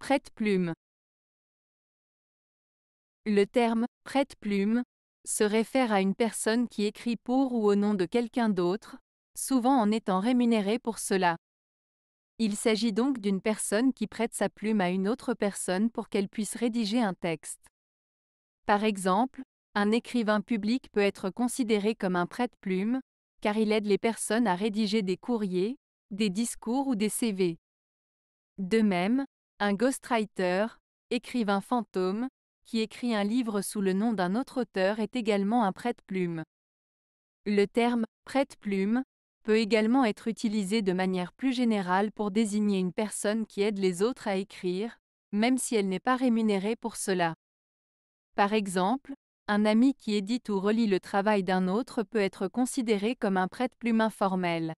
Prête-plume. Le terme prête-plume se réfère à une personne qui écrit pour ou au nom de quelqu'un d'autre, souvent en étant rémunérée pour cela. Il s'agit donc d'une personne qui prête sa plume à une autre personne pour qu'elle puisse rédiger un texte. Par exemple, un écrivain public peut être considéré comme un prête-plume, car il aide les personnes à rédiger des courriers, des discours ou des CV. De même, un ghostwriter, écrivain fantôme, qui écrit un livre sous le nom d'un autre auteur est également un prête-plume. Le terme prête-plume peut également être utilisé de manière plus générale pour désigner une personne qui aide les autres à écrire, même si elle n'est pas rémunérée pour cela. Par exemple, un ami qui édite ou relit le travail d'un autre peut être considéré comme un prête-plume informel.